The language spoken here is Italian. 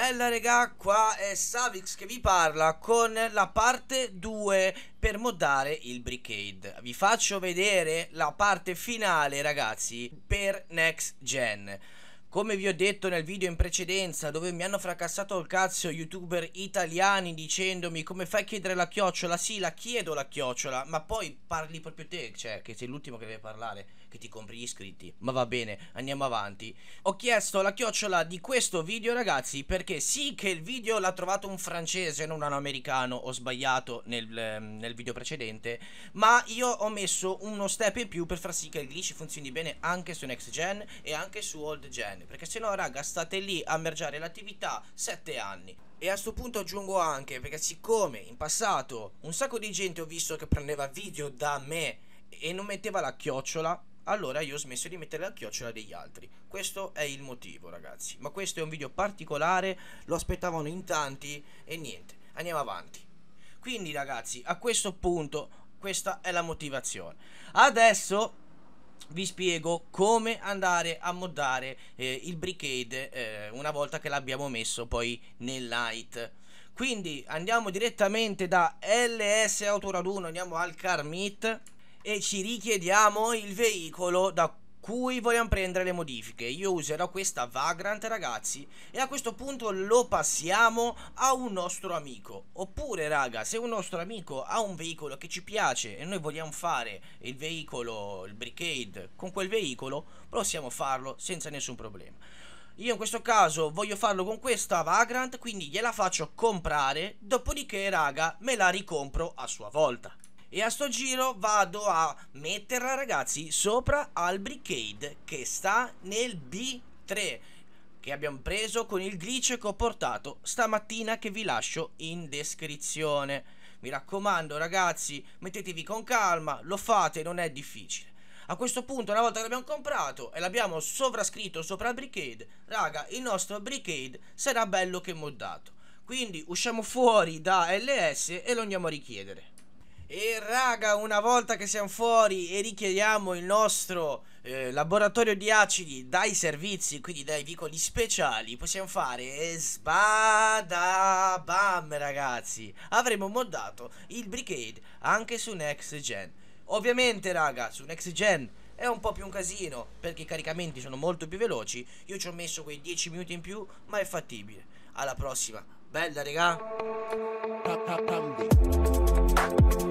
Bella regà, qua è Savix che vi parla con la parte 2 per moddare il Bricade. Vi faccio vedere la parte finale ragazzi per Next Gen. Come vi ho detto nel video in precedenza dove mi hanno fracassato il cazzo youtuber italiani dicendomi come fai a chiedere la chiocciola? Sì, la chiedo la chiocciola, ma poi parli proprio te, cioè che sei l'ultimo che deve parlare, che ti compri gli iscritti. Ma va bene, andiamo avanti. Ho chiesto la chiocciola di questo video ragazzi perché sì che il video l'ha trovato un francese, non un americano, ho sbagliato nel, ehm, nel video precedente, ma io ho messo uno step in più per far sì che il glitch funzioni bene anche su next gen e anche su old gen anni perché se no raga state lì a mergiare l'attività 7 anni e a sto punto aggiungo anche perché siccome in passato un sacco di gente ho visto che prendeva video da me e non metteva la chiocciola allora io ho smesso di mettere la chiocciola degli altri. Questo è il motivo, ragazzi. Ma questo è un video particolare, lo aspettavano in tanti e niente, andiamo avanti. Quindi, ragazzi, a questo punto questa è la motivazione. Adesso vi spiego come andare a moddare eh, il brigade eh, una volta che l'abbiamo messo poi nel light quindi andiamo direttamente da ls autoraduno andiamo al carmit e ci richiediamo il veicolo da cui vogliamo prendere le modifiche. Io userò questa Vagrant ragazzi e a questo punto lo passiamo a un nostro amico. Oppure raga se un nostro amico ha un veicolo che ci piace e noi vogliamo fare il veicolo, il brigade con quel veicolo possiamo farlo senza nessun problema. Io in questo caso voglio farlo con questa Vagrant quindi gliela faccio comprare dopodiché raga me la ricompro a sua volta. E a sto giro vado a metterla ragazzi sopra al brickade che sta nel B3 che abbiamo preso con il glitch che ho portato stamattina che vi lascio in descrizione. Mi raccomando ragazzi mettetevi con calma, lo fate, non è difficile. A questo punto una volta che l'abbiamo comprato e l'abbiamo sovrascritto sopra il brickade raga il nostro brickade sarà bello che moddato. Quindi usciamo fuori da LS e lo andiamo a richiedere. E raga, una volta che siamo fuori e richiediamo il nostro eh, laboratorio di acidi dai servizi, quindi dai vicoli speciali, possiamo fare sbada bam ragazzi. Avremo moddato il brigade anche su next gen. Ovviamente raga, su next gen è un po' più un casino perché i caricamenti sono molto più veloci. Io ci ho messo quei 10 minuti in più, ma è fattibile. Alla prossima. Bella raga.